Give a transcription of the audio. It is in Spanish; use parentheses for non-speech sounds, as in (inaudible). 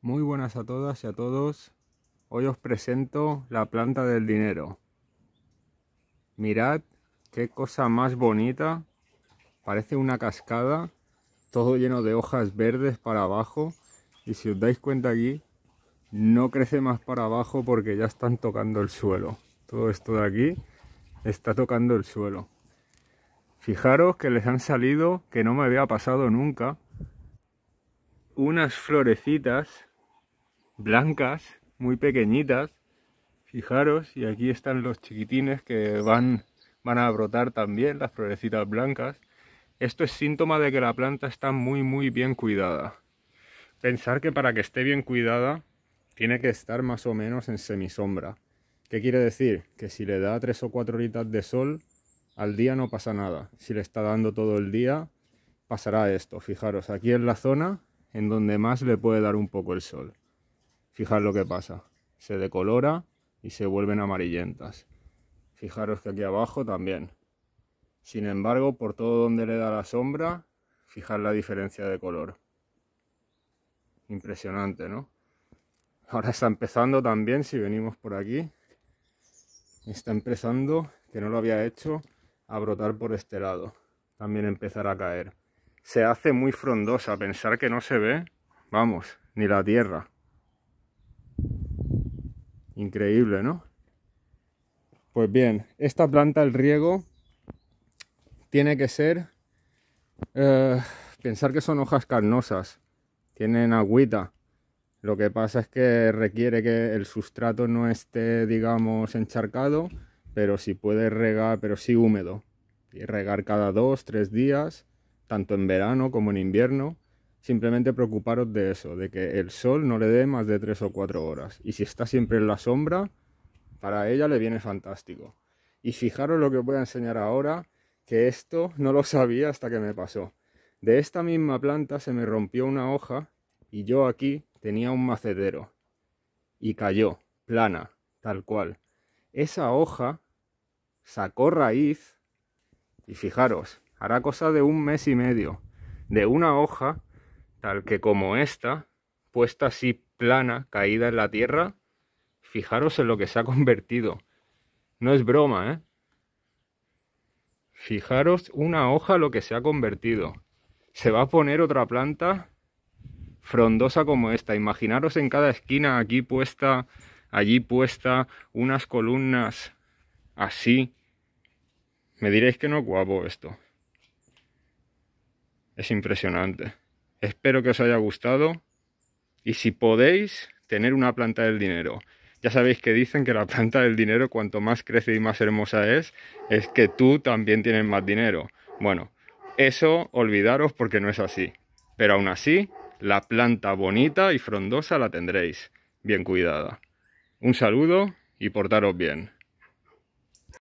Muy buenas a todas y a todos. Hoy os presento la planta del dinero. Mirad qué cosa más bonita. Parece una cascada, todo lleno de hojas verdes para abajo. Y si os dais cuenta aquí, no crece más para abajo porque ya están tocando el suelo. Todo esto de aquí está tocando el suelo. Fijaros que les han salido, que no me había pasado nunca, unas florecitas blancas, muy pequeñitas. Fijaros, y aquí están los chiquitines que van, van a brotar también, las florecitas blancas. Esto es síntoma de que la planta está muy, muy bien cuidada. Pensar que para que esté bien cuidada, tiene que estar más o menos en semisombra. ¿Qué quiere decir? Que si le da tres o cuatro horitas de sol, al día no pasa nada. Si le está dando todo el día, pasará esto. Fijaros, aquí en la zona en donde más le puede dar un poco el sol. Fijaros lo que pasa. Se decolora y se vuelven amarillentas. Fijaros que aquí abajo también. Sin embargo, por todo donde le da la sombra, fijar la diferencia de color. Impresionante, ¿no? Ahora está empezando también, si venimos por aquí, está empezando, que no lo había hecho, a brotar por este lado. También empezará a caer. Se hace muy frondosa, pensar que no se ve, vamos, ni la tierra. Increíble, ¿no? Pues bien, esta planta, el riego, tiene que ser... Eh, pensar que son hojas carnosas, tienen agüita. Lo que pasa es que requiere que el sustrato no esté, digamos, encharcado, pero sí puede regar, pero sí húmedo. Y regar cada dos, tres días, tanto en verano como en invierno simplemente preocuparos de eso, de que el sol no le dé más de 3 o 4 horas. Y si está siempre en la sombra, para ella le viene fantástico. Y fijaros lo que os voy a enseñar ahora, que esto no lo sabía hasta que me pasó. De esta misma planta se me rompió una hoja y yo aquí tenía un macedero Y cayó, plana, tal cual. Esa hoja sacó raíz y fijaros, hará cosa de un mes y medio. De una hoja tal que como esta, puesta así plana, caída en la tierra, fijaros en lo que se ha (laughs) convertido. No es broma, ¿eh? Fijaros una hoja lo que se ha convertido. Se va a poner otra planta frondosa como esta. Imaginaros en cada esquina, aquí puesta, allí puesta, unas columnas así. Me diréis que no guapo esto. Es impresionante. Espero que os haya gustado y si podéis, tener una planta del dinero. Ya sabéis que dicen que la planta del dinero, cuanto más crece y más hermosa es, es que tú también tienes más dinero. Bueno, eso olvidaros porque no es así. Pero aún así, la planta bonita y frondosa la tendréis, bien cuidada. Un saludo y portaros bien.